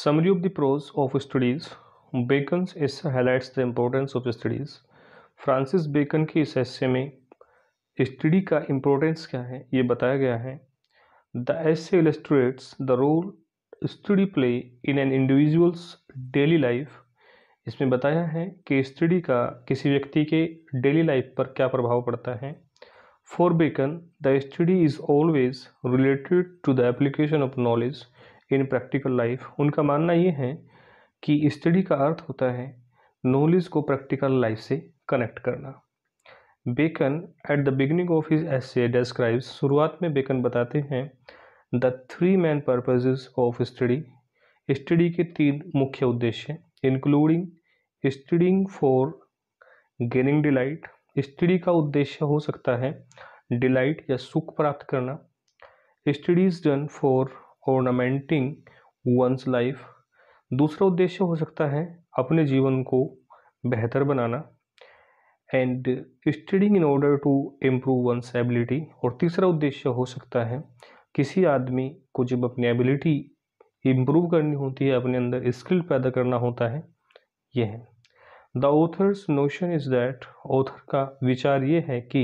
summary of the prose of studies studies Bacon highlights the importance of studies Francis Bacon के इस हिस्से में study का importance क्या है ये बताया गया है the essay illustrates the role study play in an individuals daily life इसमें बताया है कि स्टडी का किसी व्यक्ति के डेली लाइफ पर क्या प्रभाव पड़ता है for Bacon the study is always related to the application of knowledge in practical life उनका मानना ये है कि स्टडी का अर्थ होता है नॉलेज को प्रैक्टिकल लाइफ से कनेक्ट करना Bacon at the beginning of his essay describes शुरुआत में बेकन बताते हैं the three main purposes of study study के तीन मुख्य उद्देश्य including studying for gaining delight study का उद्देश्य हो सकता है डिलाइट या सुख प्राप्त करना studies done for ornamenting one's life दूसरा उद्देश्य हो सकता है अपने जीवन को बेहतर बनाना and studying in order to improve one's ability और तीसरा उद्देश्य हो सकता है किसी आदमी को जब अपनी एबिलिटी इम्प्रूव करनी होती है अपने अंदर स्किल पैदा करना होता है यह है the author's notion is that author का विचार ये है कि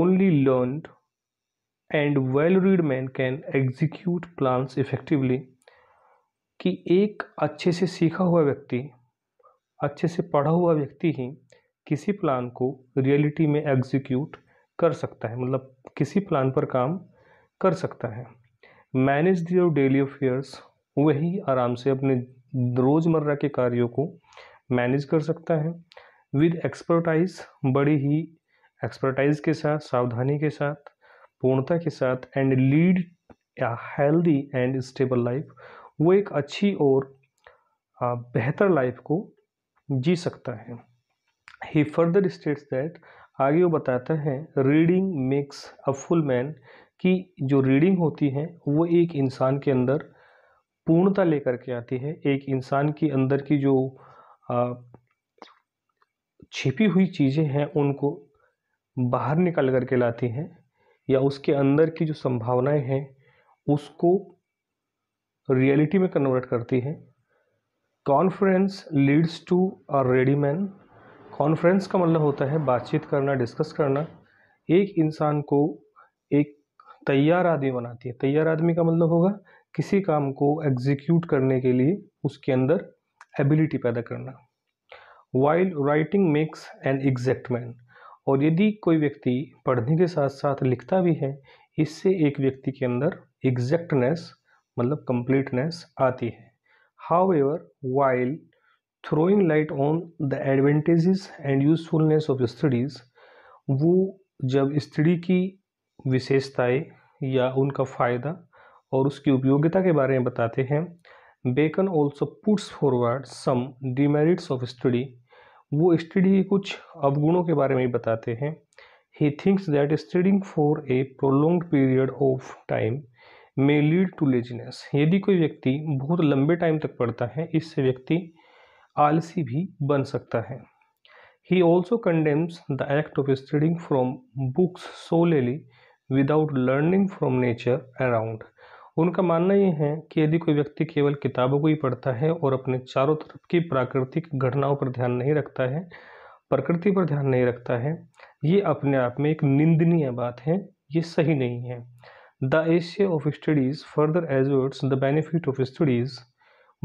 only learned and well read man can execute plans effectively कि एक अच्छे से सीखा हुआ व्यक्ति अच्छे से पढ़ा हुआ व्यक्ति ही किसी प्लान को रियलिटी में एग्जीक्यूट कर सकता है मतलब किसी प्लान पर काम कर सकता है मैनेज दियर डेली अफेयर्स वही आराम से अपने रोज़मर्रा के कार्यों को मैनेज कर सकता है विद एक्सपर्टाइज बड़ी ही एक्सपर्टाइज के साथ सावधानी के साथ पूर्णता के साथ एंड लीड या हेल्दी एंड स्टेबल लाइफ वो एक अच्छी और बेहतर लाइफ को जी सकता है ही फर्दर स्टेट्स दैट आगे वो बताता है reading makes a full man की जो रीडिंग होती है वो एक इंसान के अंदर पूर्णता लेकर के आती है एक इंसान के अंदर की जो छिपी हुई चीज़ें हैं उनको बाहर निकल करके लाती हैं या उसके अंदर की जो संभावनाएं हैं उसको रियलिटी में कन्वर्ट करती है conference leads to a ready man conference का मतलब होता है बातचीत करना डिस्कस करना एक इंसान को एक तैयार आदमी बनाती है तैयार आदमी का मतलब होगा किसी काम को एग्जीक्यूट करने के लिए उसके अंदर एबिलिटी पैदा करना wild writing makes an exact man और यदि कोई व्यक्ति पढ़ने के साथ साथ लिखता भी है इससे एक व्यक्ति के अंदर एग्जैक्टनेस मतलब कंप्लीटनेस आती है however while throwing light on the advantages and usefulness of studies वो जब स्टडी की विशेषताएं या उनका फ़ायदा और उसकी उपयोगिता के बारे में बताते हैं Bacon also puts forward some demerits of study वो स्टडी के कुछ अवगुणों के बारे में बताते हैं he thinks that studying for a prolonged period of time may lead to laziness यदि कोई व्यक्ति बहुत लंबे टाइम तक पढ़ता है इससे व्यक्ति आलसी भी बन सकता है he also condemns the act of studying from books solely without learning from nature around उनका मानना यह है कि यदि कोई व्यक्ति केवल किताबों को ही पढ़ता है और अपने चारों तरफ की प्राकृतिक घटनाओं पर ध्यान नहीं रखता है प्रकृति पर ध्यान नहीं रखता है ये अपने आप में एक निंदनीय बात है ये सही नहीं है the essay of studies further adds the benefit of studies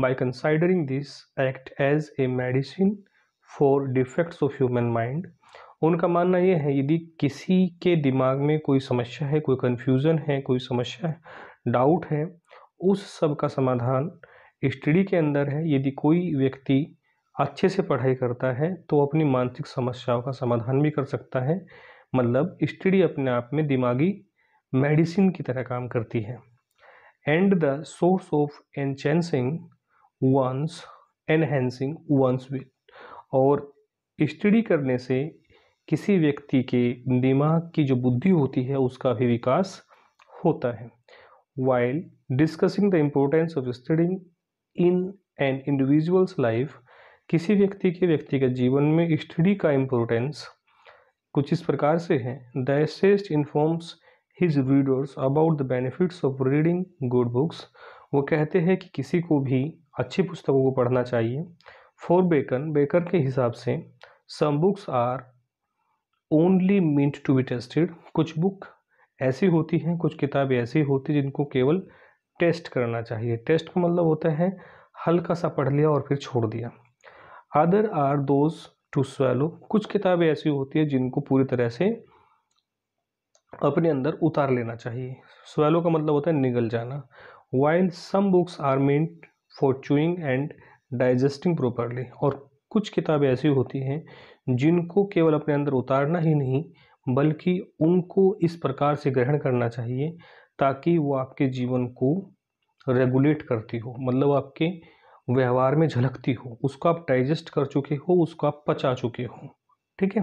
by considering this act as a medicine for defects of human mind उनका मानना यह है यदि किसी के दिमाग में कोई समस्या है कोई कन्फ्यूज़न है कोई समस्या है डाउट है उस सब का समाधान स्टडी के अंदर है यदि कोई व्यक्ति अच्छे से पढ़ाई करता है तो अपनी मानसिक समस्याओं का समाधान भी कर सकता है मतलब स्टडी अपने आप में दिमागी मेडिसिन की तरह काम करती है and the source of enhancing one's enhancing one's will और स्टडी करने से किसी व्यक्ति के दिमाग की जो बुद्धि होती है उसका भी विकास होता है while discussing the importance of studying in an individual's life किसी व्यक्ति के व्यक्तिगत जीवन में स्टडी का इम्पोर्टेंस कुछ इस प्रकार से है the essayist informs his readers about the benefits of reading good books वो कहते हैं कि किसी को भी अच्छी पुस्तकों को पढ़ना चाहिए फॉर बेकन बेकर के हिसाब से some books are only meant to be tasted कुछ बुक ऐसी होती हैं कुछ किताबें ऐसी होती जिनको केवल टेस्ट करना चाहिए टेस्ट का मतलब होता है हल्का सा पढ़ लिया और फिर छोड़ दिया other are those to swallow कुछ किताबें ऐसी होती हैं जिनको पूरी तरह से अपने अंदर उतार लेना चाहिए स्वेलो का मतलब होता है निगल जाना while some books are meant for chewing and digesting properly और कुछ किताबें ऐसी होती हैं जिनको केवल अपने अंदर उतारना ही नहीं बल्कि उनको इस प्रकार से ग्रहण करना चाहिए ताकि वो आपके जीवन को रेगुलेट करती हो मतलब आपके व्यवहार में झलकती हो उसको आप डाइजेस्ट कर चुके हो उसको आप पचा चुके हो ठीक है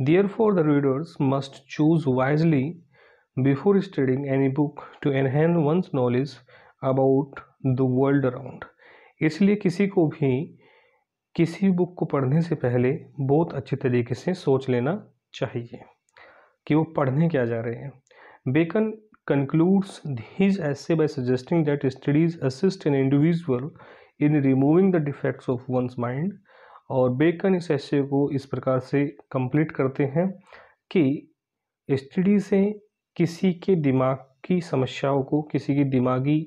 therefore the readers must choose wisely before studying any book to enhance one's knowledge about the world around इसलिए किसी को भी किसी बुक को पढ़ने से पहले बहुत अच्छे तरीके से सोच लेना चाहिए कि वो पढ़ने क्या जा रहे हैं Bacon concludes his essay by suggesting that studies assist an individual in removing the defects of one's mind और बेकन इस ऐसे को इस प्रकार से कंप्लीट करते हैं कि स्टडी से किसी के दिमाग की समस्याओं को किसी की दिमागी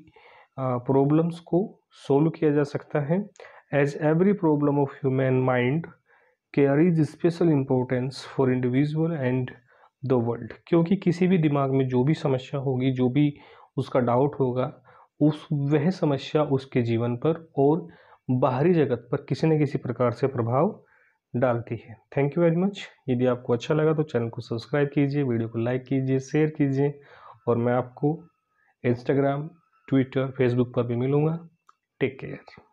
प्रॉब्लम्स को सोल्व किया जा सकता है as every problem of human mind care is special importance for individual and the world क्योंकि किसी भी दिमाग में जो भी समस्या होगी जो भी उसका डाउट होगा उस वह समस्या उसके जीवन पर और बाहरी जगत पर किसी न किसी प्रकार से प्रभाव डालती है थैंक यू वेरी मच यदि आपको अच्छा लगा तो चैनल को सब्सक्राइब कीजिए वीडियो को लाइक कीजिए शेयर कीजिए और मैं आपको इंस्टाग्राम ट्विटर फेसबुक पर भी मिलूँगा टेक केयर